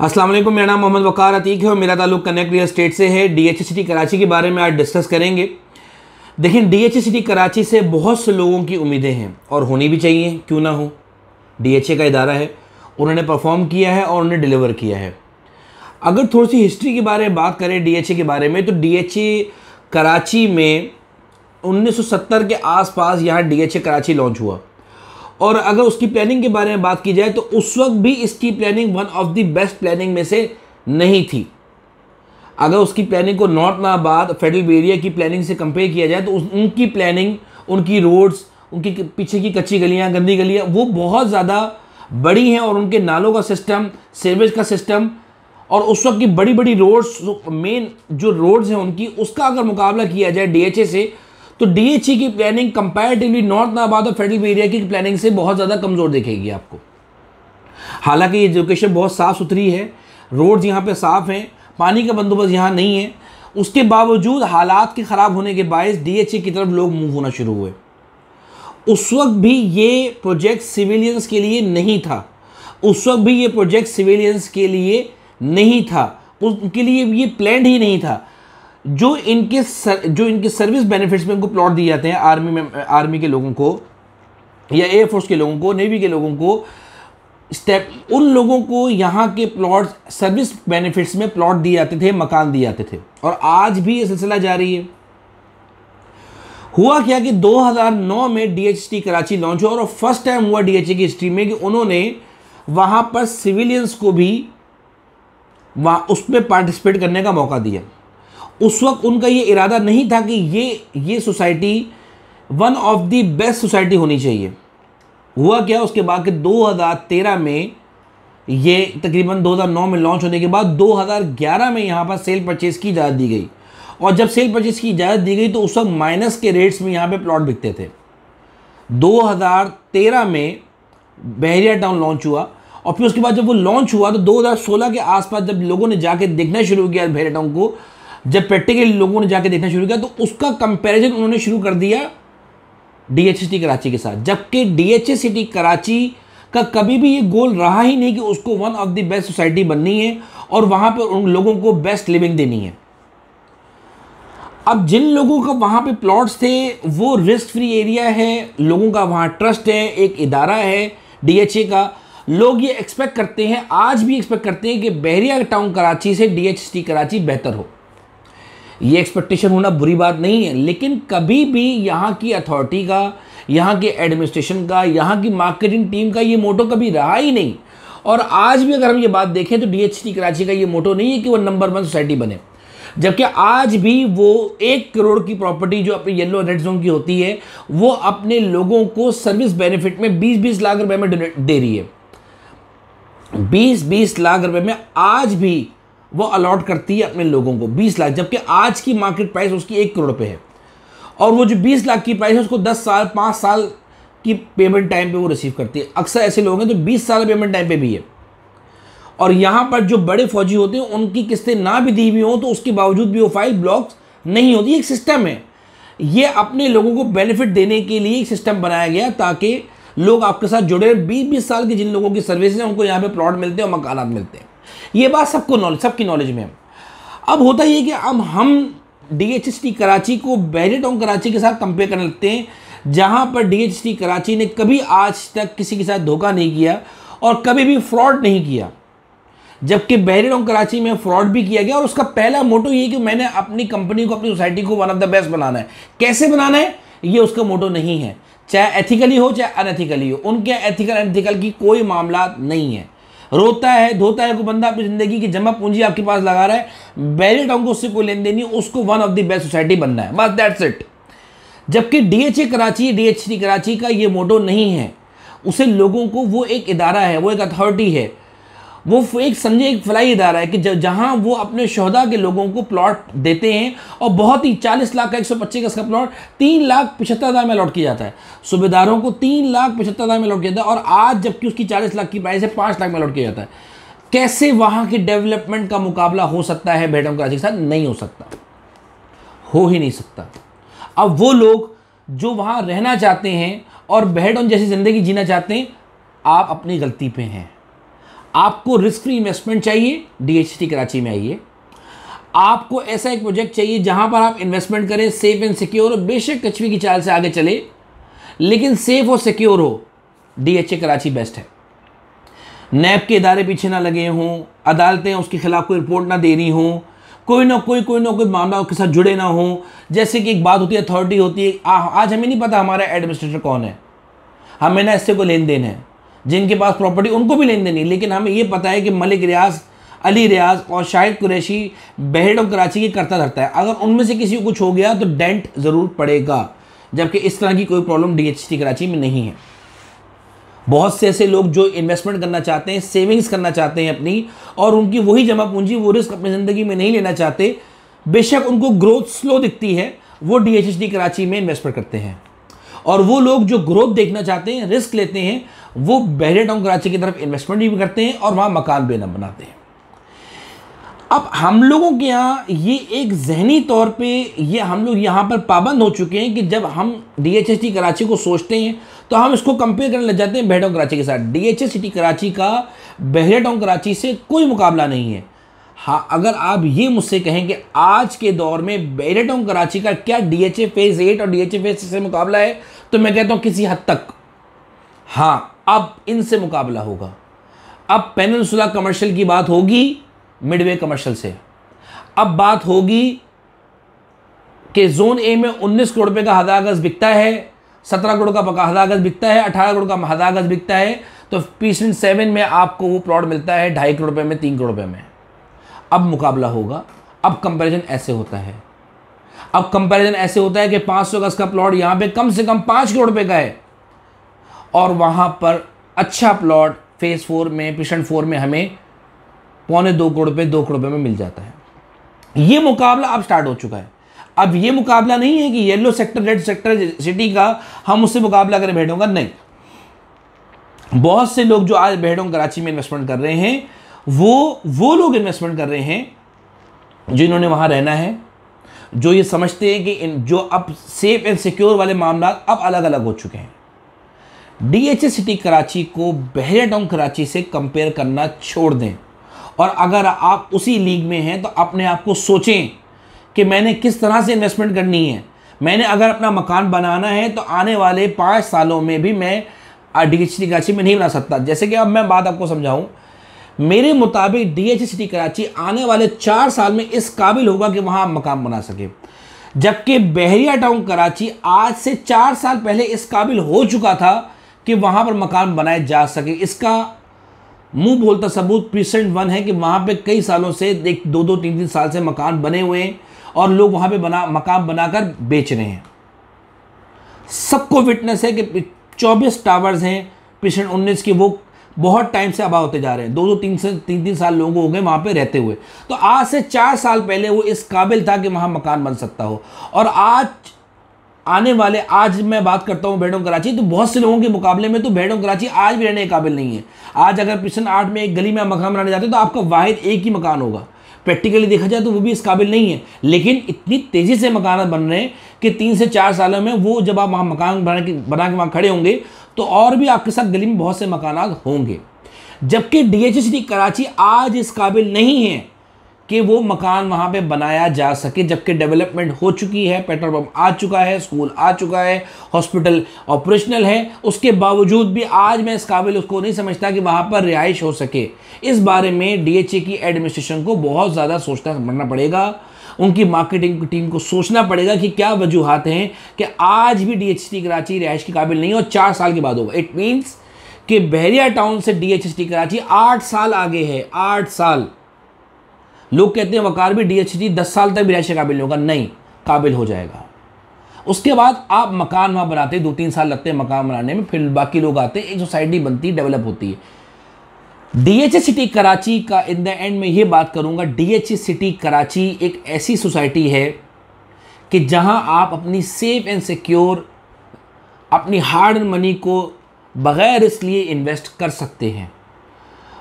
अस्सलाम वालेकुम मेरा नाम मोहम्मद वकार अतीक है और मेरा ताल्लुक कनेक्ट रियल स्टेट से है डी एच सिटी कराची के बारे में आज डिस्कस करेंगे देखिए डी एच सिटी कराची से बहुत से लोगों की उम्मीदें हैं और होनी भी चाहिए क्यों ना हो डी एच ए का इदारा है उन्होंने परफॉर्म किया है और उन्हें डिलीवर किया है अगर थोड़ी सी हिस्ट्री के बारे में बात करें डी एच ए के बारे में तो डी एच ए कराची में 1970 के आसपास यहाँ D H A Karachi launch हुआ और अगर उसकी प्लानिंग के बारे में बात की जाए तो उस वक्त भी इसकी planning one of the best planning में से नहीं थी अगर उसकी प्लानिंग को नॉर्थ नाबाद फेडरल एरिया की प्लानिंग से कंपेयर किया जाए तो उनकी प्लानिंग उनकी रोड्स उनकी पीछे की कच्ची गलियाँ गंदी गलियाँ वो बहुत ज़्यादा बड़ी हैं और उनके नालों का सिस्टम सेवेज का सिस्टम और उस वक्त की बड़ी बड़ी रोड्स मेन जो रोड्स हैं उनकी उसका अगर मुकाबला किया जाए डीएचए से तो डीएचई e की प्लानिंग कंपेरेटिवली नॉर्थ नाबाद और फेडरल एरिया की प्लानिंग से बहुत ज़्यादा कमज़ोर दिखेगी आपको हालांकि एजुकेशन बहुत साफ़ सुथरी है रोड्स यहाँ पे साफ़ हैं पानी का बंदोबस्त यहाँ नहीं है उसके बावजूद हालात के ख़राब होने के बायस डी e की तरफ लोग मूव होना शुरू हुए उस वक्त भी ये प्रोजेक्ट सिविलियंस के लिए नहीं था उस वक्त भी ये प्रोजेक्ट सिविलियंस के लिए नहीं था उनके लिए ये प्लान ही नहीं था जो इनके सर, जो इनके सर्विस बेनिफिट्स में इनको प्लॉट दिए जाते हैं आर्मी में आर्मी के लोगों को या एयरफोर्स के लोगों को नेवी के लोगों को स्टेप उन लोगों को यहाँ के प्लॉट सर्विस बेनिफिट्स में प्लॉट दिए जाते थे मकान दिए जाते थे और आज भी ये सिलसिला जारी है हुआ क्या कि 2009 में डीएचटी कराची लॉन्च हुआ और फर्स्ट टाइम हुआ डी की हिस्ट्री में कि उन्होंने वहाँ पर सिविलियंस को भी वहाँ उसमें पार्टिसिपेट करने का मौका दिया उस वक्त उनका ये इरादा नहीं था कि ये ये society one of the best society होनी चाहिए हुआ क्या उसके बाद के 2013 में ये तकरीबन 2009 में लॉन्च होने के बाद 2011 में यहाँ पर सेल परचेज़ की इजाज़त दी गई और जब सेल परचेज़ की इजाज़त दी गई तो उस वक्त माइनस के रेट्स में यहाँ पे प्लॉट बिकते थे 2013 में बहरिया टाउन लॉन्च हुआ और फिर उसके बाद जब वो लॉन्च हुआ तो 2016 के आसपास जब लोगों ने जाके देखना शुरू किया बहरिया टाउन को जब प्रैक्टिकल लोगों ने जाके देखना शुरू किया तो उसका कंपैरिजन उन्होंने शुरू कर दिया डीएचएसटी कराची के साथ जबकि डीएचएसटी कराची का कभी भी ये गोल रहा ही नहीं कि उसको one of the best society बननी है और वहाँ पर उन लोगों को बेस्ट लिविंग देनी है अब जिन लोगों का वहाँ पे प्लॉट्स थे वो रिस्क फ्री एरिया है लोगों का वहाँ ट्रस्ट है एक इदारा है डीएचए का लोग ये एक्सपेक्ट करते हैं आज भी एक्सपेक्ट करते हैं कि बहरिया टाउन कराची से डीएचटी कराची बेहतर हो ये एक्सपेक्टेशन होना बुरी बात नहीं है लेकिन कभी भी यहाँ की अथॉरिटी का यहाँ के एडमिनिस्ट्रेशन का यहाँ की मार्केटिंग टीम का ये मोटो कभी रहा ही नहीं और आज भी अगर हम ये बात देखें तो डी कराची का ये मोटो नहीं है कि वो नंबर वन सोसाइटी बने जबकि आज भी वो एक करोड़ की प्रॉपर्टी जो अपने येलो रेड जोन की होती है वो अपने लोगों को सर्विस बेनिफिट में 20-20 लाख रुपए में दे रही है 20-20 लाख रुपए में आज भी वो अलॉट करती है अपने लोगों को बीस लाख जबकि आज की मार्केट प्राइस उसकी एक करोड़ पे है और वो जो बीस लाख की प्राइस है उसको दस साल पाँच साल की पेमेंट टाइम पे वो रिसीव करती है अक्सर ऐसे लोग हैं जो बीस साल पेमेंट टाइम पे भी है और यहाँ पर जो बड़े फौजी होते हैं उनकी किस्तें ना भी दी हुई हों तो उसके बावजूद भी वो फाइल ब्लॉक्स नहीं होती एक सिस्टम है ये अपने लोगों को बेनिफिट देने के लिए एक सिस्टम बनाया गया ताकि लोग आपके साथ जुड़े बीस बीस साल के जिन लोगों की सर्विस हैं उनको यहाँ पर प्लॉट मिलते हैं और मकान मिलते हैं ये बात सबको नॉलेज सबकी नॉलेज में है अब होता ये कि अब हम डी कराची को ऑन कराची के साथ कंपेयर करने लगते हैं जहाँ पर डी कराची ने कभी आज तक किसी के साथ धोखा नहीं किया और कभी भी फ्रॉड नहीं किया जबकि बहरीन कराची में फ्रॉड भी किया गया और उसका पहला मोटो ये कि मैंने अपनी कंपनी को अपनी सोसाइटी को वन ऑफ द बेस्ट बनाना है कैसे बनाना है ये उसका मोटो नहीं है चाहे एथिकली हो चाहे अनएथिकली हो उनके एथिकल एथिकल की कोई मामला नहीं है रोता है धोता है कोई बंदा अपनी जिंदगी की जमा पूंजी आपके पास लगा रहा है टाउन को उससे कोई लेन देन नहीं उसको one of the best society बनना है बस दैट्स इट जबकि डीएचए कराची डीएचसी कराची का ये मोटो नहीं है उसे लोगों को वो एक इदारा है वो एक अथॉरिटी है वो एक समझे एक फलाई इदारा है कि जहाँ वो अपने शहदा के लोगों को प्लॉट देते हैं और बहुत ही चालीस लाख का एक सौ पच्चीस का प्लॉट तीन लाख पचहत्तर हज़ार में अलॉट किया जाता है सूबेदारों को तीन लाख पचहत्तर हज़ार में अलॉट किया जाता है और आज जबकि उसकी चालीस लाख की प्राइस है पाँच लाख में अलॉट किया जाता है कैसे वहाँ की डेवलपमेंट का मुकाबला हो सकता है बेडम कराची के साथ नहीं हो सकता हो ही नहीं सकता अब वो लोग जो वहाँ रहना चाहते हैं और बहडोन जैसी ज़िंदगी जीना चाहते हैं आप अपनी गलती पर हैं आपको रिस्क फ्री इन्वेस्टमेंट चाहिए डीएचटी कराची में आइए आपको ऐसा एक प्रोजेक्ट चाहिए जहां पर आप इन्वेस्टमेंट करें सेफ एंड सिक्योर बेशक कछवी की चाल से आगे चले लेकिन सेफ और सिक्योर हो डीएचए कराची बेस्ट है नैब के इदारे पीछे ना लगे हों अदालतें उसके खिलाफ कोई रिपोर्ट ना दे रही हों कोई ना कोई कोई ना कोई मामला उसके साथ जुड़े ना हों जैसे कि एक बात होती है अथॉरिटी होती है आ, आज हमें नहीं पता हमारा एडमिनिस्ट्रेटर कौन है हमें ना इससे कोई लेन देन है जिनके पास प्रॉपर्टी उनको भी लेन देनी लेकिन हमें ये पता है कि मलिक रियाज अली रियाज और शाहिद कुरैशी बहड और कराची की करता धरता है अगर उनमें से किसी को कुछ हो गया तो डेंट ज़रूर पड़ेगा जबकि इस तरह की कोई प्रॉब्लम डीएचटी कराची में नहीं है बहुत से ऐसे लोग जो इन्वेस्टमेंट करना चाहते हैं सेविंग्स करना चाहते हैं अपनी और उनकी वही जमा पूंजी वो रिस्क अपनी ज़िंदगी में नहीं लेना चाहते बेशक उनको ग्रोथ स्लो दिखती है वो डी कराची में इन्वेस्टमेंट करते हैं और वो लोग जो ग्रोथ देखना चाहते हैं रिस्क लेते हैं वो बहरे टाउन कराची की तरफ इन्वेस्टमेंट भी करते हैं और वहाँ मकान बेना बनाते हैं अब हम लोगों के यहाँ ये एक जहनी तौर पे ये हम लोग यहाँ पर पाबंद हो चुके हैं कि जब हम डी एच टी कराची को सोचते हैं तो हम इसको कंपेयर करने लग जाते हैं बहरे टाउन कराची के साथ डी एच टी कराची का बहरे टाउन कराची से कोई मुकाबला नहीं है हाँ अगर आप ये मुझसे कहें कि आज के दौर में बहरे टाउन कराची का क्या D H A phase eight और डी एच ए फेज़ से मुकाबला है तो मैं कहता हूँ किसी हद तक हाँ अब इनसे मुकाबला होगा अब पेनसुला कमर्शियल की बात होगी मिडवे कमर्शियल से अब बात होगी कि जोन ए में 19 करोड़ रुपए का हदागज बिकता है 17 करोड़ का हदागज़ बिकता है 18 करोड़ का हदागज बिकता है तो पीसेंट सेवन में आपको वो प्लॉट मिलता है ढाई करोड़ रुपए में तीन करोड़ रुपये में अब मुकाबला होगा अब कंपैरिजन ऐसे होता है अब कंपैरिजन ऐसे होता है कि 500 गज का प्लॉट यहाँ पे कम से कम पांच करोड़ रुपए का है और वहाँ पर अच्छा प्लॉट फेज़ फोर में पिशन फोर में हमें पौने दो करोड़ रुपये दो करोड़ रुपये में मिल जाता है ये मुकाबला अब स्टार्ट हो चुका है अब ये मुकाबला नहीं है कि yellow sector red sector city का हम उससे मुकाबला करें भेड़ों का नहीं बहुत से लोग जो आज भेड़ों कराची में इन्वेस्टमेंट कर रहे हैं वो वो लोग इन्वेस्टमेंट कर रहे हैं जिन्होंने वहाँ रहना है जो ये समझते हैं कि इन जो अब सेफ एंड सिक्योर वाले मामला अब अलग अलग हो चुके हैं डीएचए सिटी कराची को बहरिया टाउन कराची से कंपेयर करना छोड़ दें और अगर आप उसी लीग में हैं तो अपने आप को सोचें कि मैंने किस तरह से इन्वेस्टमेंट करनी है मैंने अगर अपना मकान बनाना है तो आने वाले पाँच सालों में भी मैं डी एच कराची में नहीं बना सकता जैसे कि अब मैं बात आपको समझाऊँ मेरे मुताबिक डी एच सिटी कराची आने वाले चार साल में इस काबिल होगा कि वहाँ मकान बना सकें जबकि बहरिया टाउन कराची आज से चार साल पहले इस काबिल हो चुका था कि वहाँ पर मकान बनाए जा सके इसका मुंह बोलता सबूत प्रीसेंट वन है कि वहाँ पे कई सालों से एक दो दो तीन तीन साल से मकान बने हुए हैं और लोग वहाँ पे बना मकान बनाकर बेच रहे हैं सबको विटनेस है कि चौबीस टावर्स हैं प्रीसेंट उन्नीस के वो बहुत टाइम से अभाव होते जा रहे हैं दो दो तीन से तीन तीन साल लोग हो गए वहाँ पर रहते हुए तो आज से चार साल पहले वो इस काबिल था कि वहाँ मकान बन सकता हो और आज आने वाले आज मैं बात करता हूँ भेड़ों कराची तो बहुत से लोगों के मुकाबले में तो भेड़ों कराची आज भी रहने के काबिल नहीं है आज अगर पिछन आठ में एक गली में मकान बनाने जाते तो आपका वाहिद एक ही मकान होगा प्रैक्टिकली देखा जाए तो वो भी इस काबिल नहीं है लेकिन इतनी तेज़ी से मकान बन रहे हैं कि तीन से चार सालों में वो जब आप वहाँ मकान बना के बना के वहाँ खड़े होंगे तो और भी आपके साथ गली में बहुत से मकान होंगे जबकि डी कराची आज इस काबिल नहीं है कि वो मकान वहाँ पे बनाया जा सके जबकि डेवलपमेंट हो चुकी है पेट्रोल पंप आ चुका है स्कूल आ चुका है हॉस्पिटल ऑपरेशनल है उसके बावजूद भी आज मैं इस काबिल उसको नहीं समझता कि वहाँ पर रिहाइश हो सके इस बारे में डी की एडमिनिस्ट्रेशन को बहुत ज़्यादा सोचना समझना पड़ेगा उनकी मार्केटिंग की टीम को सोचना पड़ेगा कि क्या वजूहत हैं कि आज भी डी कराची रिहाइश के काबिल नहीं और चार साल के बाद होगा इट मीन्स कि बहरिया टाउन से डी कराची आठ साल आगे है आठ साल लोग कहते हैं वकार भी डीएचटी 10 साल तक भी रह काबिल होगा नहीं काबिल हो जाएगा उसके बाद आप मकान वहाँ बनाते दो तीन साल लगते हैं मकान बनाने में फिर बाकी लोग आते हैं एक सोसाइटी बनती है डेवलप होती है डीएचए सिटी कराची का इन द एंड में ये बात करूँगा डीएचए सिटी कराची एक ऐसी सोसाइटी है कि जहाँ आप अपनी सेफ एंड सिक्योर अपनी हार्ड एंड मनी को बग़ैर इसलिए इन्वेस्ट कर सकते हैं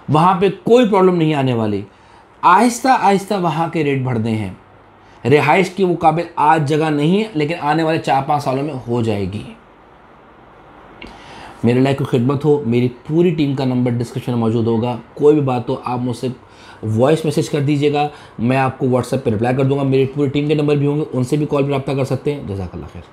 वहाँ पे कोई प्रॉब्लम नहीं आने वाली आहिस्ता आहिस्ता वहाँ के रेट बढ़ने हैं रिहाइश के मुकाबले आज जगह नहीं है लेकिन आने वाले चार पाँच सालों में हो जाएगी मेरे लायक कोई खिदमत हो मेरी पूरी टीम का नंबर डिस्क्रिप्शन में मौजूद होगा कोई भी बात हो आप मुझसे वॉइस मैसेज कर दीजिएगा मैं आपको व्हाट्सएप पर रिप्लाई कर दूंगा मेरी पूरी टीम के नंबर भी होंगे उनसे भी कॉल पर रब्ता कर सकते हैं जजाकल्ला खैर